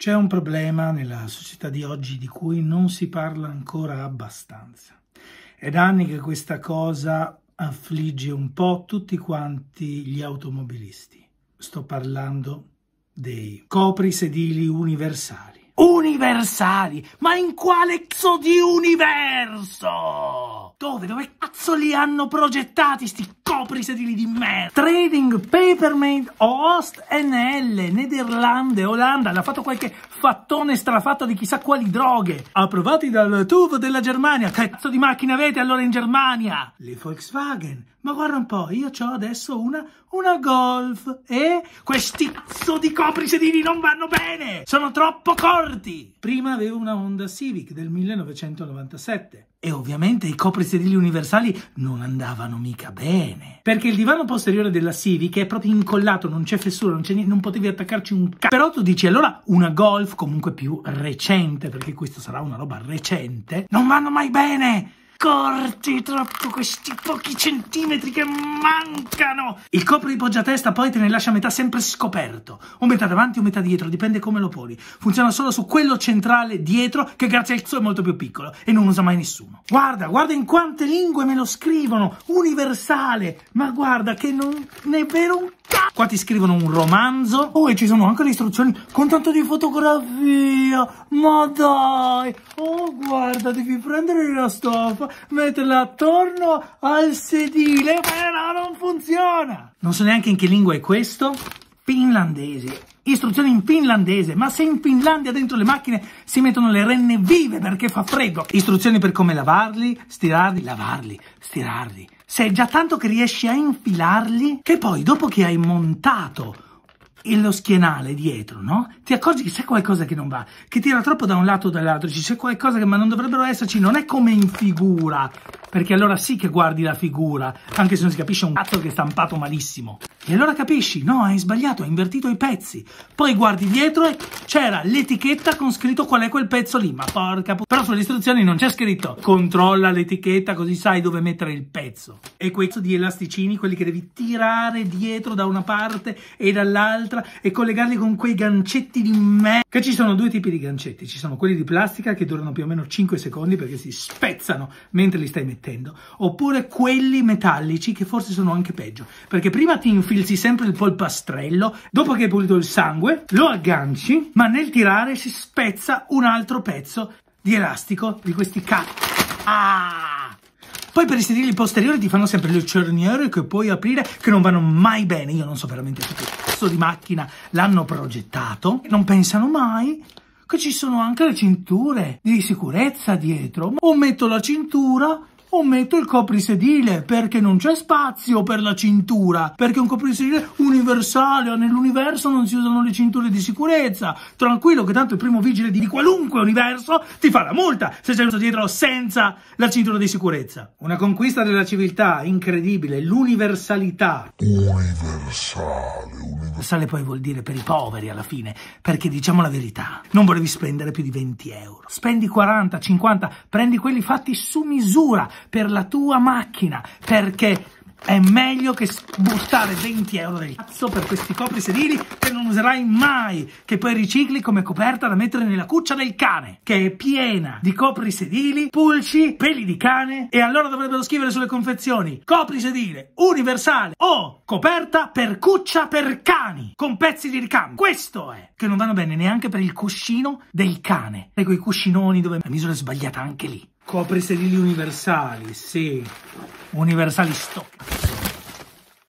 C'è un problema nella società di oggi di cui non si parla ancora abbastanza. È da anni che questa cosa affligge un po' tutti quanti gli automobilisti. Sto parlando dei coprisedili universali. Universali? Ma in quale cazzo di universo? Dove? Dove cazzo li hanno progettati sti copri sedili di merda? Trading Papermate Oost NL, Nederlande, Olanda, l'ha fatto qualche fattone strafatto di chissà quali droghe. Approvati dal TUV della Germania. Che cazzo di macchine avete allora in Germania? Le Volkswagen. Ma guarda un po', io ho adesso una, una Golf e questi cazzo di coprisedili non vanno bene! Sono troppo corti! Prima avevo una Honda Civic del 1997 e ovviamente i coprisedili sedili universali non andavano mica bene. Perché il divano posteriore della Civic è proprio incollato, non c'è fessura, non c'è niente, non potevi attaccarci un cazzo. Però tu dici allora una Golf comunque più recente, perché questa sarà una roba recente, non vanno mai bene! accorti troppo questi pochi centimetri che mancano. Il copro di poggiatesta poi te ne lascia metà sempre scoperto, o metà davanti o metà dietro, dipende come lo poni. Funziona solo su quello centrale dietro che grazie al suo è molto più piccolo e non usa mai nessuno. Guarda, guarda in quante lingue me lo scrivono, universale, ma guarda che non ne è vero un Qua ti scrivono un romanzo. Oh, e ci sono anche le istruzioni con tanto di fotografia. Ma dai! Oh, guarda, devi prendere la stoffa, metterla attorno al sedile. Ma no, non funziona! Non so neanche in che lingua è questo. Finlandese istruzioni in finlandese, ma se in Finlandia dentro le macchine si mettono le renne vive perché fa freddo. Istruzioni per come lavarli, stirarli, lavarli, stirarli se è già tanto che riesci a infilarli che poi dopo che hai montato lo schienale dietro, no? Ti accorgi che c'è qualcosa che non va, che tira troppo da un lato o dall'altro, c'è qualcosa che ma non dovrebbero esserci, non è come in figura perché allora sì che guardi la figura, anche se non si capisce un cazzo che è stampato malissimo. E allora capisci, no, hai sbagliato, hai invertito i pezzi. Poi guardi dietro e c'era l'etichetta con scritto qual è quel pezzo lì, ma porca puttana. Però sulle istruzioni non c'è scritto controlla l'etichetta così sai dove mettere il pezzo. E quei di elasticini, quelli che devi tirare dietro da una parte e dall'altra e collegarli con quei gancetti di me che ci sono due tipi di gancetti, ci sono quelli di plastica che durano più o meno 5 secondi perché si spezzano mentre li stai mettendo, oppure quelli metallici che forse sono anche peggio, perché prima ti infilzi sempre il polpastrello, dopo che hai pulito il sangue lo agganci, ma nel tirare si spezza un altro pezzo di elastico di questi cazzo. Ah! Poi per i sedili posteriori ti fanno sempre le cerniere che puoi aprire, che non vanno mai bene. Io non so veramente che cazzo di macchina l'hanno progettato. Non pensano mai che ci sono anche le cinture di sicurezza dietro. O metto la cintura o metto il coprisedile perché non c'è spazio per la cintura, perché è un coprisedile universale, nell'universo non si usano le cinture di sicurezza. Tranquillo che tanto il primo vigile di qualunque universo ti fa la multa se sei venuto dietro senza la cintura di sicurezza. Una conquista della civiltà incredibile, l'universalità. Universale, universale poi vuol dire per i poveri alla fine, perché diciamo la verità, non volevi spendere più di 20 euro. Spendi 40, 50, prendi quelli fatti su misura per la tua macchina, perché è meglio che buttare 20 euro del cazzo per questi copri sedili che non userai mai, che poi ricicli come coperta da mettere nella cuccia del cane, che è piena di copri sedili, pulci, peli di cane e allora dovrebbero scrivere sulle confezioni copri sedile universale o coperta per cuccia per cani con pezzi di ricambio. Questo è che non vanno bene neanche per il cuscino del cane, e quei cuscinoni dove la misura è sbagliata anche lì. Copre sedili universali, sì. Universali stock.